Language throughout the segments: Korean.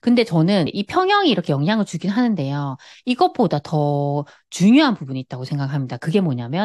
근데 저는 이 평형이 이렇게 영향을 주긴 하는데요. 이것보다 더 중요한 부분이 있다고 생각합니다. 그게 뭐냐면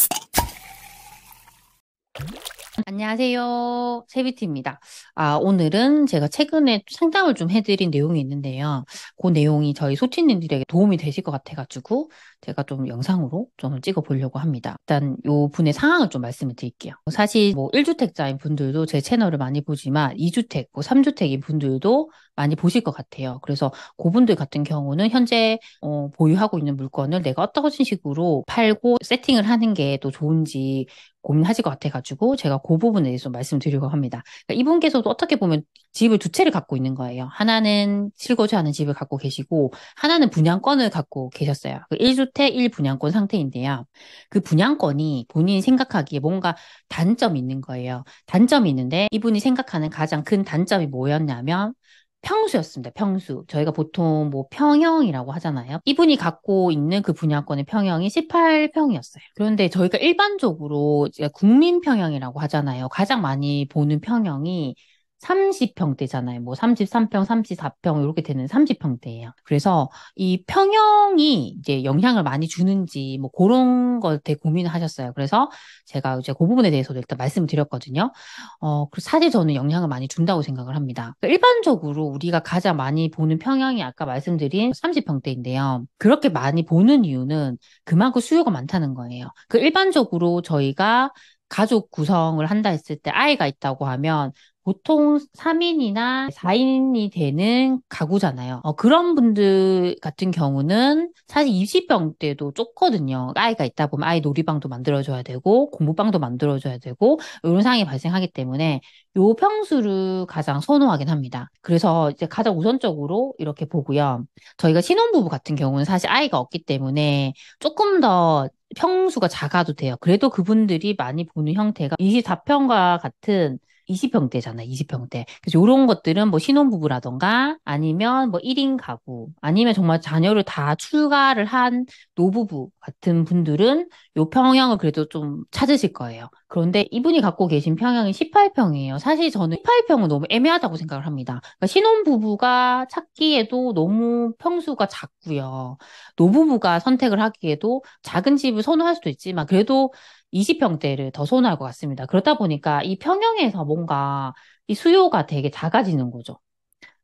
안녕하세요. 세비티입니다. 아, 오늘은 제가 최근에 상담을 좀 해드린 내용이 있는데요. 그 내용이 저희 소치님들에게 도움이 되실 것 같아가지고 제가 좀 영상으로 좀 찍어 보려고 합니다. 일단 요 분의 상황을 좀 말씀을 드릴게요. 뭐 사실 뭐 1주택자인 분들도 제 채널을 많이 보지만 2주택, 뭐 3주택인 분들도 많이 보실 것 같아요. 그래서 그분들 같은 경우는 현재 어, 보유하고 있는 물건을 내가 어떤 식으로 팔고 세팅을 하는 게 또 좋은지 고민하실 것 같아가지고 제가 그 부분에 대해서 말씀드리려고 합니다. 그러니까 이분께서도 어떻게 보면 집을 두 채를 갖고 있는 거예요. 하나는 실거주하는 집을 갖고 계시고 하나는 분양권을 갖고 계셨어요. 그 1주 수태 1 분양권 상태인데요. 그 분양권이 본인이 생각하기에 뭔가 단점이 있는 거예요. 단점이 있는데 이분이 생각하는 가장 큰 단점이 뭐였냐면 평수였습니다. 평수. 저희가 보통 뭐 평형이라고 하잖아요. 이분이 갖고 있는 그 분양권의 평형이 18평이었어요. 그런데 저희가 일반적으로 국민 평형이라고 하잖아요. 가장 많이 보는 평형이 30평대잖아요. 뭐 33평, 34평 이렇게 되는 30평대예요. 그래서 이 평형이 이제 영향을 많이 주는지 뭐 그런 것에 대해 고민을 하셨어요. 그래서 제가 이제 그 부분에 대해서도 일단 말씀을 드렸거든요. 어, 그리고 사실 저는 영향을 많이 준다고 생각을 합니다. 그 일반적으로 우리가 가장 많이 보는 평형이 아까 말씀드린 30평대인데요. 그렇게 많이 보는 이유는 그만큼 수요가 많다는 거예요. 그 일반적으로 저희가 가족 구성을 한다 했을 때 아이가 있다고 하면 보통 3인이나 4인이 되는 가구잖아요. 어, 그런 분들 같은 경우는 사실 입시병 때도 쫓거든요 아이가 있다 보면 아이 놀이방도 만들어줘야 되고 공부방도 만들어줘야 되고 이런 상황이 발생하기 때문에 요 평수를 가장 선호하긴 합니다. 그래서 이제 가장 우선적으로 이렇게 보고요. 저희가 신혼부부 같은 경우는 사실 아이가 없기 때문에 조금 더 평수가 작아도 돼요. 그래도 그분들이 많이 보는 형태가 24평과 같은 20평대잖아, 20평대. 그래서 이런 것들은 뭐 신혼부부라던가 아니면 뭐 1인 가구 아니면 정말 자녀를 다 출가를 한 노부부 같은 분들은 요 평형을 그래도 좀 찾으실 거예요. 그런데 이분이 갖고 계신 평형이 18평이에요. 사실 저는 18평은 너무 애매하다고 생각을 합니다. 그러니까 신혼부부가 찾기에도 너무 평수가 작고요. 노부부가 선택을 하기에도 작은 집을 선호할 수도 있지만 그래도 20평대를 더 선호할 것 같습니다. 그렇다 보니까 이 평형에서 뭔가 이 수요가 되게 작아지는 거죠.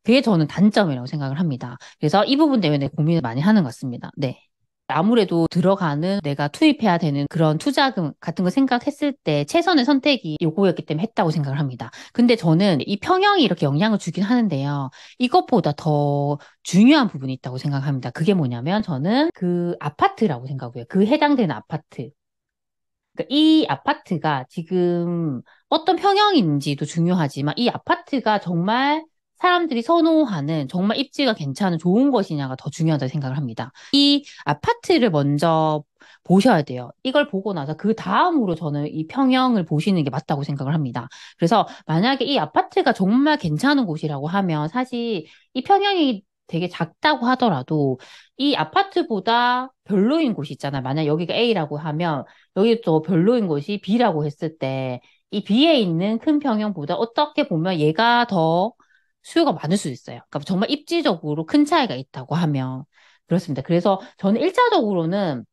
그게 저는 단점이라고 생각을 합니다. 그래서 이 부분 때문에 고민을 많이 하는 것 같습니다. 네. 아무래도 들어가는 내가 투입해야 되는 그런 투자금 같은 거 생각했을 때 최선의 선택이 요거였기 때문에 했다고 생각을 합니다. 근데 저는 이 평형이 이렇게 영향을 주긴 하는데요. 이것보다 더 중요한 부분이 있다고 생각합니다. 그게 뭐냐면 저는 그 아파트라고 생각해요. 그 해당되는 아파트. 그러니까 이 아파트가 지금 어떤 평형인지도 중요하지만 이 아파트가 정말 사람들이 선호하는 정말 입지가 괜찮은 좋은 것이냐가 더 중요하다고 생각을 합니다. 이 아파트를 먼저 보셔야 돼요. 이걸 보고 나서 그 다음으로 저는 이 평형을 보시는 게 맞다고 생각을 합니다. 그래서 만약에 이 아파트가 정말 괜찮은 곳이라고 하면 사실 이 평형이 되게 작다고 하더라도 이 아파트보다 별로인 곳이 있잖아. 만약 여기가 A라고 하면 여기 또 별로인 곳이 B라고 했을 때 이 B에 있는 큰 평형보다 어떻게 보면 얘가 더 수요가 많을 수 있어요. 그러니까 정말 입지적으로 큰 차이가 있다고 하면 그렇습니다. 그래서 저는 일차적으로는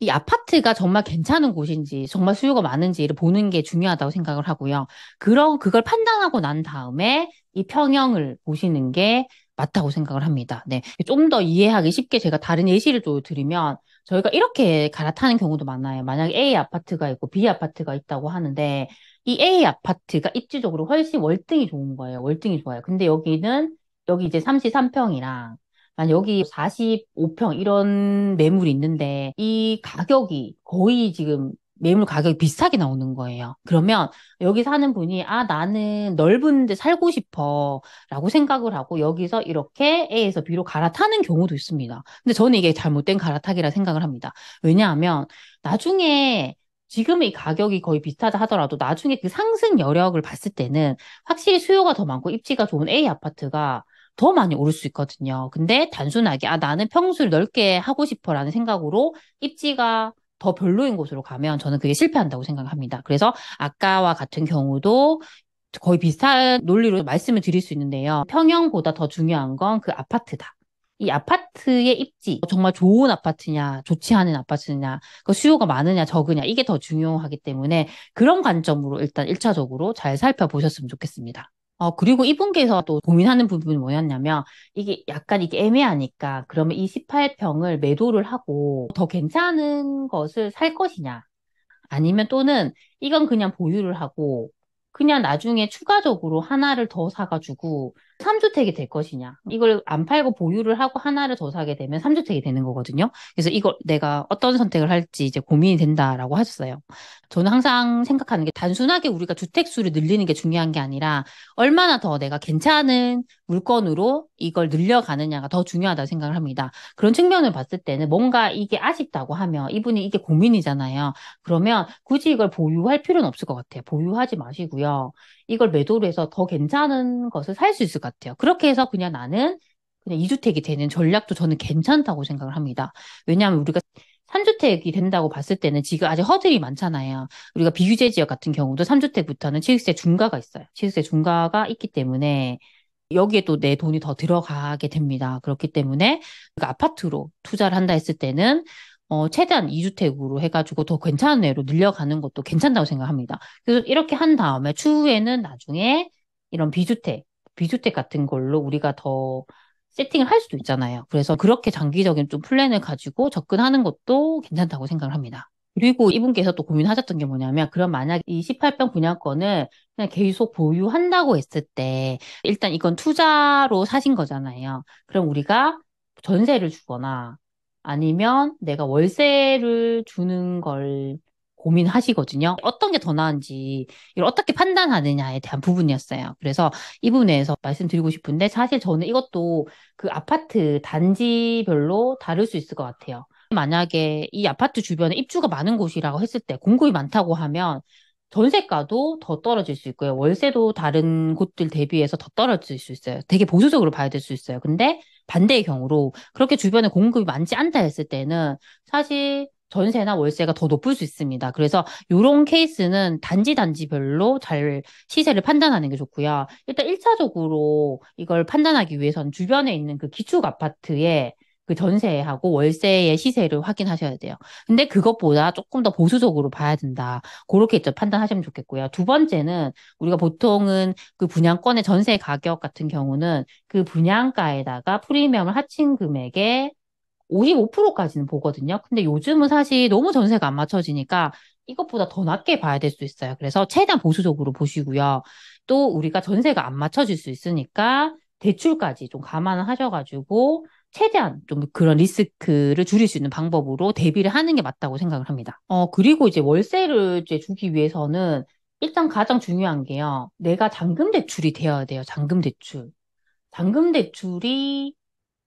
이 아파트가 정말 괜찮은 곳인지 정말 수요가 많은지를 보는 게 중요하다고 생각을 하고요. 그런 그걸 판단하고 난 다음에 이 평형을 보시는 게 맞다고 생각을 합니다. 네. 좀 더 이해하기 쉽게 제가 다른 예시를 또 드리면 저희가 이렇게 갈아타는 경우도 많아요. 만약에 A 아파트가 있고 B 아파트가 있다고 하는데 이 A 아파트가 입지적으로 훨씬 월등히 좋은 거예요. 월등히 좋아요. 근데 여기는 여기 이제 33평이랑 만 여기 45평 이런 매물이 있는데 이 가격이 거의 지금 매물 가격이 비싸게 나오는 거예요. 그러면 여기 사는 분이 아 나는 넓은 데 살고 싶어라고 생각을 하고 여기서 이렇게 A에서 B로 갈아타는 경우도 있습니다. 근데 저는 이게 잘못된 갈아타기라 생각을 합니다. 왜냐하면 나중에 지금의 가격이 거의 비슷하다 하더라도 나중에 그 상승 여력을 봤을 때는 확실히 수요가 더 많고 입지가 좋은 A 아파트가 더 많이 오를 수 있거든요. 근데 단순하게 아 나는 평수를 넓게 하고 싶어라는 생각으로 입지가 더 별로인 곳으로 가면 저는 그게 실패한다고 생각합니다. 그래서 아까와 같은 경우도 거의 비슷한 논리로 말씀을 드릴 수 있는데요. 평형보다 더 중요한 건 그 아파트다. 이 아파트의 입지, 정말 좋은 아파트냐, 좋지 않은 아파트냐, 그 수요가 많으냐, 적으냐, 이게 더 중요하기 때문에 그런 관점으로 일단 1차적으로 잘 살펴보셨으면 좋겠습니다. 어, 그리고 이 분께서 또 고민하는 부분이 뭐였냐면, 이게 약간 이게 애매하니까, 그러면 이 18평을 매도를 하고 더 괜찮은 것을 살 것이냐, 아니면 또는 이건 그냥 보유를 하고, 그냥 나중에 추가적으로 하나를 더 사가지고, 3주택이 될 것이냐. 이걸 안 팔고 보유를 하고 하나를 더 사게 되면 3주택이 되는 거거든요. 그래서 이걸 내가 어떤 선택을 할지 이제 고민이 된다라고 하셨어요. 저는 항상 생각하는 게 단순하게 우리가 주택수를 늘리는 게 중요한 게 아니라 얼마나 더 내가 괜찮은 물건으로 이걸 늘려가느냐가 더 중요하다고 생각을 합니다. 그런 측면을 봤을 때는 뭔가 이게 아쉽다고 하면 이분이 이게 고민이잖아요. 그러면 굳이 이걸 보유할 필요는 없을 것 같아요. 보유하지 마시고요. 이걸 매도를 해서 더 괜찮은 것을 살 수 있을 것 같아요. 그렇게 해서 그냥 나는 그냥 이주택이 되는 전략도 저는 괜찮다고 생각을 합니다. 왜냐하면 우리가 삼주택이 된다고 봤을 때는 지금 아직 허들이 많잖아요. 우리가 비규제 지역 같은 경우도 삼주택부터는 취득세 중과가 있어요. 취득세 중과가 있기 때문에 여기에 또내 돈이 더 들어가게 됩니다. 그렇기 때문에 아파트로 투자를 한다 했을 때는 어, 최대한 2주택으로 해가지고 더 괜찮은 애로 늘려가는 것도 괜찮다고 생각합니다. 그래서 이렇게 한 다음에 추후에는 나중에 이런 비주택, 비주택 같은 걸로 우리가 더 세팅을 할 수도 있잖아요. 그래서 그렇게 장기적인 좀 플랜을 가지고 접근하는 것도 괜찮다고 생각을 합니다. 그리고 이분께서 또 고민하셨던 게 뭐냐면, 그럼 만약 이 18평 분양권을 그냥 계속 보유한다고 했을 때, 일단 이건 투자로 사신 거잖아요. 그럼 우리가 전세를 주거나 아니면 내가 월세를 주는 걸 고민하시거든요. 어떤 게 더 나은지, 이걸 어떻게 판단하느냐에 대한 부분이었어요. 그래서 이 부분에서 말씀드리고 싶은데, 사실 저는 이것도 그 아파트 단지별로 다를 수 있을 것 같아요. 만약에 이 아파트 주변에 입주가 많은 곳이라고 했을 때 공급이 많다고 하면 전세가도 더 떨어질 수 있고요. 월세도 다른 곳들 대비해서 더 떨어질 수 있어요. 되게 보수적으로 봐야 될 수 있어요. 근데 반대의 경우로 그렇게 주변에 공급이 많지 않다 했을 때는 사실 전세나 월세가 더 높을 수 있습니다. 그래서 이런 케이스는 단지 단지별로 잘 시세를 판단하는 게 좋고요. 일단 1차적으로 이걸 판단하기 위해서는 주변에 있는 그 기축 아파트에 그 전세하고 월세의 시세를 확인하셔야 돼요. 근데 그것보다 조금 더 보수적으로 봐야 된다. 그렇게 판단하시면 좋겠고요. 두 번째는 우리가 보통은 그 분양권의 전세 가격 같은 경우는 그 분양가에다가 프리미엄을 합친 금액에 55%까지는 보거든요. 근데 요즘은 사실 너무 전세가 안 맞춰지니까 이것보다 더 낮게 봐야 될 수 있어요. 그래서 최대한 보수적으로 보시고요. 또 우리가 전세가 안 맞춰질 수 있으니까 대출까지 좀 감안을 하셔가지고 최대한 좀 그런 리스크를 줄일 수 있는 방법으로 대비를 하는 게 맞다고 생각을 합니다. 어, 그리고 이제 월세를 이제 주기 위해서는 일단 가장 중요한 게요. 내가 잔금 대출이 되어야 돼요. 잔금 대출. 잔금 대출이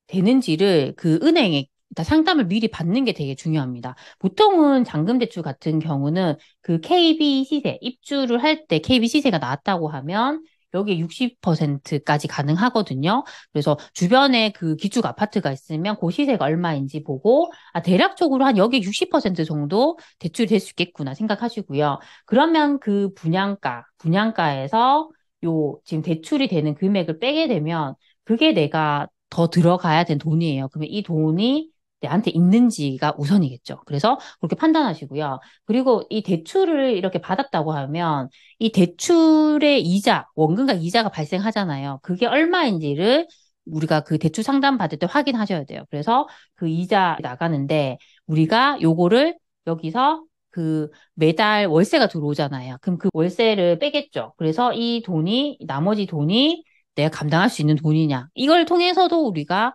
되는지를 그 은행에 일 상담을 미리 받는 게 되게 중요합니다. 보통은 잔금 대출 같은 경우는 그 KB 시세 입주를 할 때 KB 시세가 나왔다고 하면 여기 60%까지 가능하거든요. 그래서 주변에 그 기축 아파트가 있으면 그 시세가 얼마인지 보고 아 대략적으로 한 여기 60% 정도 대출될 이수 있겠구나 생각하시고요. 그러면 그 분양가 분양가에서 요 지금 대출이 되는 금액을 빼게 되면 그게 내가 더 들어가야 된 돈이에요. 그러면 이 돈이 내한테 있는지가 우선이겠죠. 그래서 그렇게 판단하시고요. 그리고 이 대출을 이렇게 받았다고 하면 이 대출의 이자, 원금과 이자가 발생하잖아요. 그게 얼마인지를 우리가 그 대출 상담 받을 때 확인하셔야 돼요. 그래서 그 이자 나가는데 우리가 요거를 여기서 그 매달 월세가 들어오잖아요. 그럼 그 월세를 빼겠죠. 그래서 이 돈이 나머지 돈이 내가 감당할 수 있는 돈이냐. 이걸 통해서도 우리가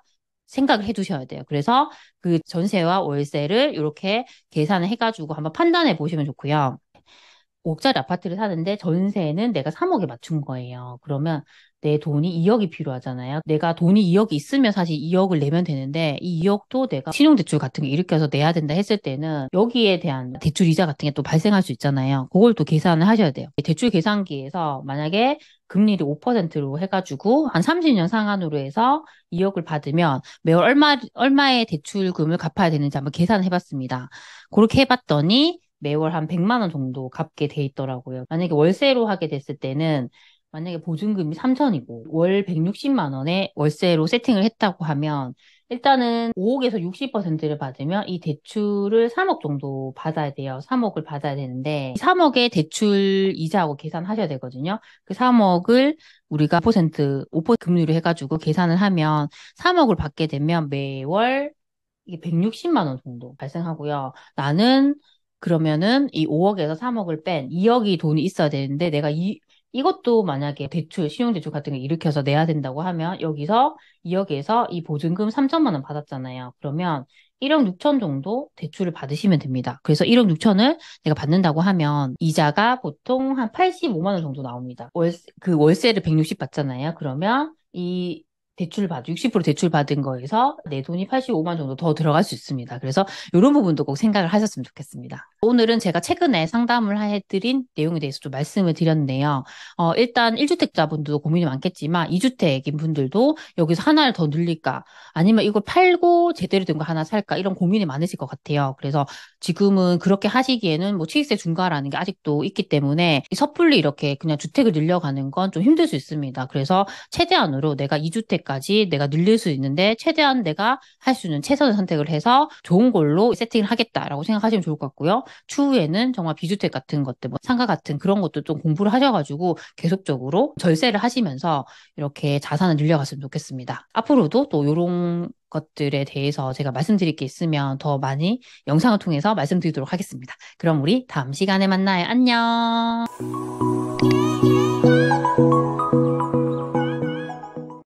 생각을 해 두셔야 돼요. 그래서 그 전세와 월세를 이렇게 계산을 해가지고 한번 판단해 보시면 좋고요. 5억짜리 아파트를 사는데 전세는 내가 3억에 맞춘 거예요. 그러면 내 돈이 2억이 필요하잖아요. 내가 돈이 2억이 있으면 사실 2억을 내면 되는데 이 2억도 내가 신용대출 같은 게 일으켜서 내야 된다 했을 때는 여기에 대한 대출 이자 같은 게 또 발생할 수 있잖아요. 그걸 또 계산을 하셔야 돼요. 대출 계산기에서 만약에 금리를 5%로 해가지고 한 30년 상한으로 해서 2억을 받으면 매월 얼마, 얼마의 대출금을 갚아야 되는지 한번 계산해 봤습니다. 그렇게 해봤더니 매월 한 100만 원 정도 갚게 돼 있더라고요. 만약에 월세로 하게 됐을 때는 만약에 보증금이 3천이고 월 160만 원에 월세로 세팅을 했다고 하면 일단은 5억에서 60%를 받으면 이 대출을 3억 정도 받아야 돼요. 3억을 받아야 되는데 3억의 대출 이자하고 계산하셔야 되거든요. 그 3억을 우리가 5% 5% 금리로 해가지고 계산을 하면 3억을 받게 되면 매월 이게 160만 원 정도 발생하고요. 나는 그러면은 이 5억에서 3억을 뺀 2억이 돈이 있어야 되는데 내가 이 이것도 만약에 대출, 신용대출 같은 거 일으켜서 내야 된다고 하면 여기서 2억에서 이 보증금 3천만 원 받았잖아요. 그러면 1억 6천 정도 대출을 받으시면 됩니다. 그래서 1억 6천을 내가 받는다고 하면 이자가 보통 한 85만 원 정도 나옵니다. 월, 그 월세를 160 받잖아요. 그러면 이 대출 받60% 대출 받은 거에서 내 돈이 85만 정도 더 들어갈 수 있습니다. 그래서 이런 부분도 꼭 생각을 하셨으면 좋겠습니다. 오늘은 제가 최근에 상담을 해드린 내용에 대해서 좀 말씀을 드렸네요. 어, 일단 1주택자분들도 고민이 많겠지만 2주택인 분들도 여기서 하나를 더 늘릴까 아니면 이걸 팔고 제대로 된 거 하나 살까 이런 고민이 많으실 것 같아요. 그래서 지금은 그렇게 하시기에는 뭐 취득세 중과라는 게 아직도 있기 때문에 섣불리 이렇게 그냥 주택을 늘려가는 건 좀 힘들 수 있습니다. 그래서 최대한으로 내가 2주택까지 내가 늘릴 수 있는데 최대한 내가 할 수 있는 최선을 선택을 해서 좋은 걸로 세팅을 하겠다라고 생각하시면 좋을 것 같고요. 추후에는 정말 비주택 같은 것들, 뭐 상가 같은 그런 것도 좀 공부를 하셔가지고 계속적으로 절세를 하시면서 이렇게 자산을 늘려갔으면 좋겠습니다. 앞으로도 또 이런 것들에 대해서 제가 말씀드릴 게 있으면 더 많이 영상을 통해서 말씀드리도록 하겠습니다. 그럼 우리 다음 시간에 만나요. 안녕!